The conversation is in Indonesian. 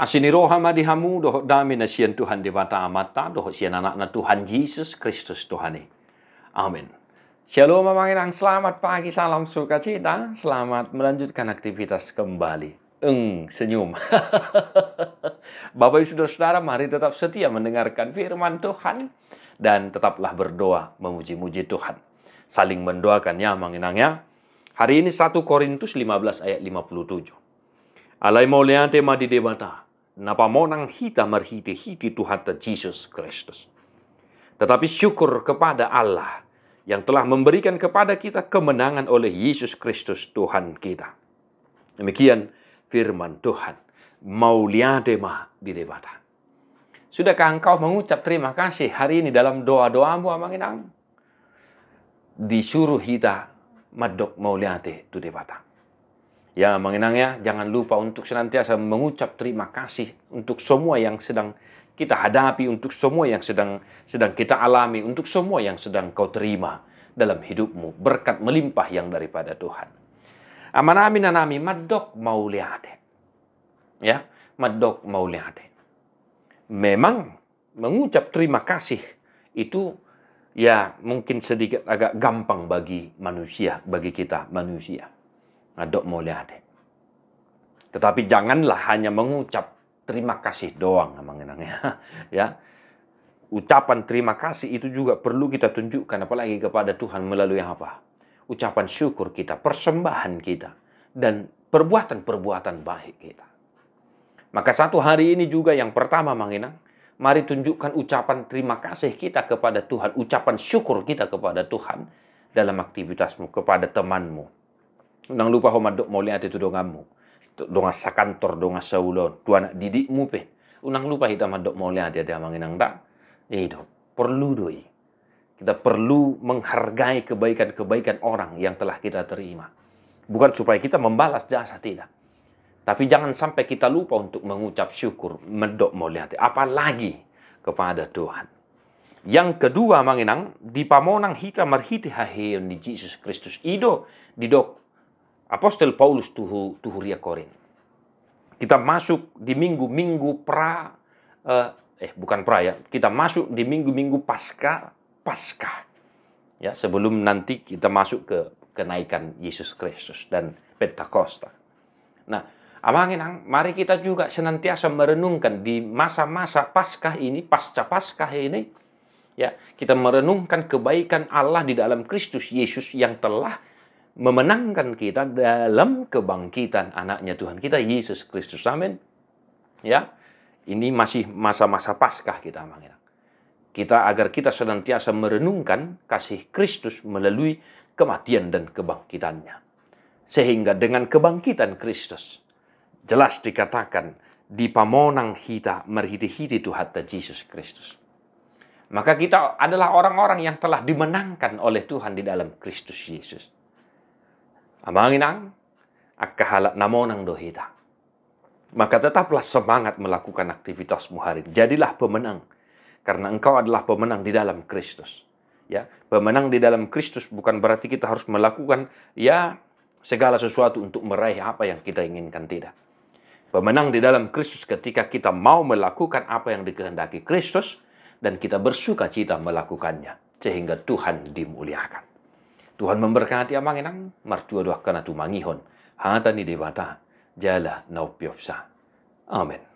Asini roha hamu doh dami nasian Tuhan di dewata amata doh sian anak na Tuhan Yesus Kristus Tuhan Tuhani. Amin. Shalom memanginang selamat pagi salam sukacita selamat melanjutkan aktivitas kembali. Eng senyum. Bapak Ibu Saudara-saudara mari tetap setia mendengarkan firman Tuhan dan tetaplah berdoa memuji-muji Tuhan. Saling mendoakan ya ya. Hari ini 1 Korintus 15 ayat 57. Alai mauleante di debata na pamonang hita merhiti hiti Tuhan Yesus Kristus. Tetapi syukur kepada Allah yang telah memberikan kepada kita kemenangan oleh Yesus Kristus Tuhan kita. Demikian firman Tuhan. Mauliadema di debata. Sudahkah engkau mengucap terima kasih hari ini dalam doa-doamu amanginang? Disuruh kita madok mauliate tu debata. Ya, mengenangnya jangan lupa untuk senantiasa mengucap terima kasih untuk semua yang sedang kita hadapi, untuk semua yang sedang sedang kita alami, untuk semua yang sedang kau terima dalam hidupmu, berkat melimpah yang daripada Tuhan. Aman amin anami madok mauliade. Ya, madok mauliade. Memang mengucap terima kasih itu ya mungkin sedikit agak gampang bagi manusia, bagi kita manusia ngadok mulia dek. Tetapi janganlah hanya mengucap terima kasih doang mengenangnya. ya. Ucapan terima kasih itu juga perlu kita tunjukkan apalagi kepada Tuhan melalui apa? Ucapan syukur kita, persembahan kita, dan perbuatan-perbuatan baik kita. Maka satu hari ini juga yang pertama mengenang, mari tunjukkan ucapan terima kasih kita kepada Tuhan, ucapan syukur kita kepada Tuhan dalam aktivitasmu, kepada temanmu, nang lupa homa dok mau lihat itu dongamu donga sakantor donga saulon tu anak didikmu pe unang lupa hitam dok mau lihat dia dia manginang dak eh, dok, perlu doi kita perlu menghargai kebaikan-kebaikan orang yang telah kita terima bukan supaya kita membalas jasa tidak tapi jangan sampai kita lupa untuk mengucap syukur mendok mau apalagi kepada Tuhan yang kedua manginang di pamonang hita marhiti haheon di Jesus Kristus ido dok Apostel Paulus tuhu tuhuria Korin. Kita masuk di minggu-minggu pra eh, eh bukan pra ya, kita masuk di minggu-minggu pasca pasca Ya, sebelum nanti kita masuk ke kenaikan Yesus Kristus dan Pentakosta. Nah, Amang mari kita juga senantiasa merenungkan di masa-masa pasca ini, pasca Paskah ini, ya, kita merenungkan kebaikan Allah di dalam Kristus Yesus yang telah memenangkan kita dalam kebangkitan anaknya Tuhan kita Yesus Kristus. Amin. Ya. Ini masih masa-masa Paskah kita mengira. Kita agar kita senantiasa merenungkan kasih Kristus melalui kematian dan kebangkitannya. Sehingga dengan kebangkitan Kristus jelas dikatakan di pamonang kita merhiti-hiti Tuhan Yesus Kristus. Maka kita adalah orang-orang yang telah dimenangkan oleh Tuhan di dalam Kristus Yesus amanginang, akahalak namonang dohita. Maka tetaplah semangat melakukan aktivitasmu hari ini. Jadilah pemenang. Karena engkau adalah pemenang di dalam Kristus. Ya, pemenang di dalam Kristus bukan berarti kita harus melakukan ya segala sesuatu untuk meraih apa yang kita inginkan tidak. Pemenang di dalam Kristus ketika kita mau melakukan apa yang dikehendaki Kristus dan kita bersuka cita melakukannya sehingga Tuhan dimuliakan. Tuhan memberkati amanginang martua doakkana mangihon. Hatani dewata jala naupiopsa. Amin.